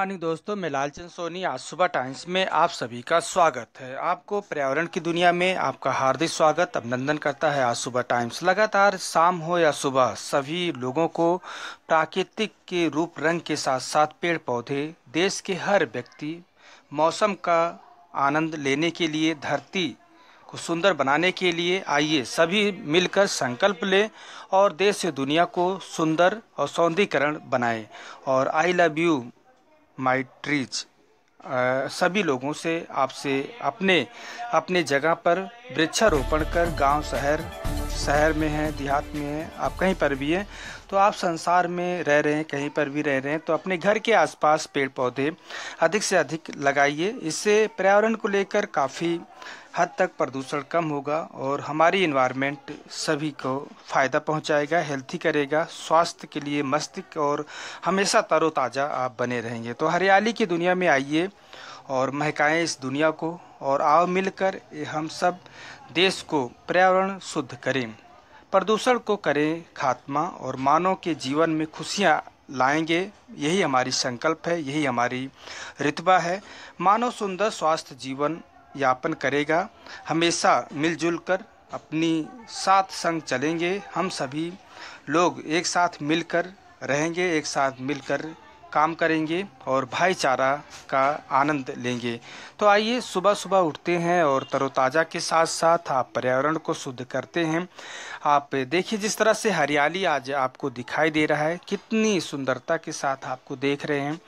morning दोस्तों मैं लालचंद सोनी आज सुबह टाइम्स में आप सभी का स्वागत है आपको पर्यावरण की दुनिया में आपका हार्दिक स्वागत अभिनंदन करता है आज सुबह टाइम्स लगातार शाम हो या सुबह सभी लोगों को प्राकृतिक के रूप रंग के साथ साथ पेड़ पौधे देश के हर व्यक्ति मौसम का आनंद लेने के लिए धरती को सुंदर बनाने के लिए आइए सभी मिलकर संकल्प लें और देश से दुनिया को सुंदर और सौंदर्यकरण बनाएं और I love you my trees सभी लोगों से आपसे अपने अपने जगह पर वृक्षारोपण कर गांव शहर शहर में है देहात में है आप कहीं पर भी हैं तो आप संसार में रह रहे हैं कहीं पर भी रह रहे हैं तो अपने घर के आसपास पेड़ पौधे अधिक से अधिक लगाइए इससे पर्यावरण को लेकर काफ़ी हद तक प्रदूषण कम होगा और हमारी इन्वायरमेंट सभी को फ़ायदा पहुंचाएगा हेल्थी करेगा स्वास्थ्य के लिए मस्तिष्क और हमेशा तरोताज़ा आप बने रहेंगे तो हरियाली की दुनिया में आइए और महकाएं इस दुनिया को और आओ मिलकर हम सब देश को पर्यावरण शुद्ध करें प्रदूषण को करें खात्मा और मानव के जीवन में खुशियाँ लाएंगे यही हमारी संकल्प है यही हमारी रितबा है मानव सुंदर स्वास्थ्य जीवन यापन करेगा हमेशा मिलजुल कर अपनी साथ संग चलेंगे हम सभी लोग एक साथ मिलकर रहेंगे एक साथ मिलकर काम करेंगे और भाईचारा का आनंद लेंगे तो आइए सुबह सुबह उठते हैं और तरोताज़ा के साथ साथ आप पर्यावरण को शुद्ध करते हैं आप देखिए जिस तरह से हरियाली आज आपको दिखाई दे रहा है कितनी सुंदरता के साथ आपको देख रहे हैं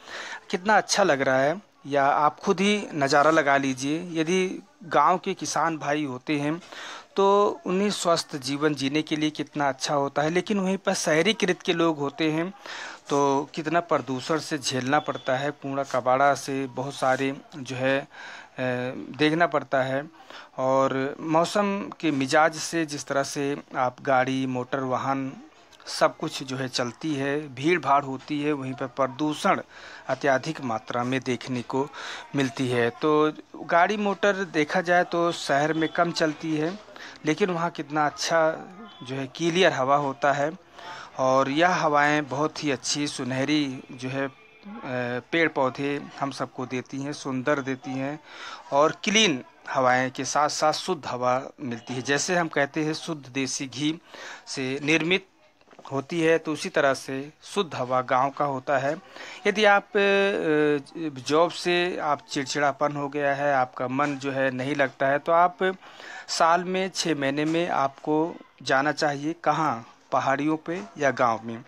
कितना अच्छा लग रहा है या आप खुद ही नज़ारा लगा लीजिए यदि गांव के किसान भाई होते हैं तो उन्हें स्वस्थ जीवन जीने के लिए कितना अच्छा होता है लेकिन वहीं पर शहरीकृत के लोग होते हैं तो कितना प्रदूषण से झेलना पड़ता है कूड़ा कबाड़ा से बहुत सारे जो है देखना पड़ता है और मौसम के मिजाज से जिस तरह से आप गाड़ी मोटर वाहन सब कुछ जो है चलती है भीड़ भाड़ होती है वहीं पर प्रदूषण अत्यधिक मात्रा में देखने को मिलती है तो गाड़ी मोटर देखा जाए तो शहर में कम चलती है लेकिन वहाँ कितना अच्छा जो है क्लियर हवा होता है और यह हवाएं बहुत ही अच्छी सुनहरी जो है पेड़ पौधे हम सबको देती हैं सुंदर देती हैं और क्लीन हवाएं के साथ साथ शुद्ध हवा मिलती है जैसे हम कहते हैं शुद्ध देसी घी से निर्मित होती है तो उसी तरह से शुद्ध हवा गांव का होता है यदि आप जॉब से आप चिड़चिड़ापन हो गया है आपका मन जो है नहीं लगता है तो आप साल में छः महीने में आपको जाना चाहिए कहाँ पहाड़ियों पे या गांव में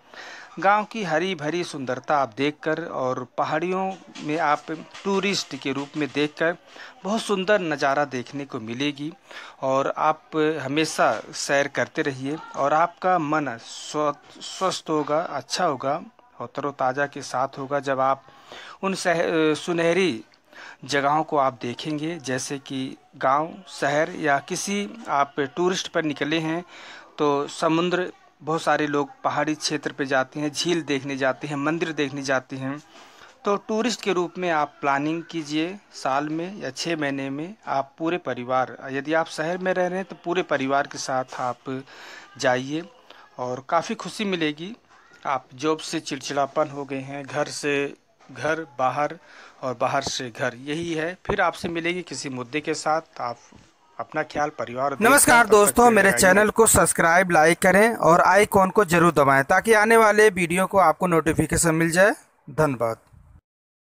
गांव की हरी भरी सुंदरता आप देखकर और पहाड़ियों में आप टूरिस्ट के रूप में देखकर बहुत सुंदर नज़ारा देखने को मिलेगी और आप हमेशा सैर करते रहिए और आपका मन स्वस्थ होगा अच्छा होगा और तरोताज़ा के साथ होगा जब आप उन सुनहरी जगहों को आप देखेंगे जैसे कि गांव शहर या किसी आप टूरिस्ट पर निकले हैं तो समुद्र बहुत सारे लोग पहाड़ी क्षेत्र पे जाते हैं झील देखने जाते हैं मंदिर देखने जाते हैं तो टूरिस्ट के रूप में आप प्लानिंग कीजिए साल में या छः महीने में आप पूरे परिवार यदि आप शहर में रह रहे हैं तो पूरे परिवार के साथ आप जाइए और काफ़ी खुशी मिलेगी आप जॉब से चिड़चिड़ापन हो गए हैं घर से घर बाहर और बाहर से घर यही है फिर आपसे मिलेगी किसी मुद्दे के साथ आप अपना ख्याल परिवार नमस्कार दोस्तों मेरे चैनल को सब्सक्राइब लाइक करें और आइकॉन को जरूर दबाएं ताकि आने वाले वीडियो को आपको नोटिफिकेशन मिल जाए धन्यवाद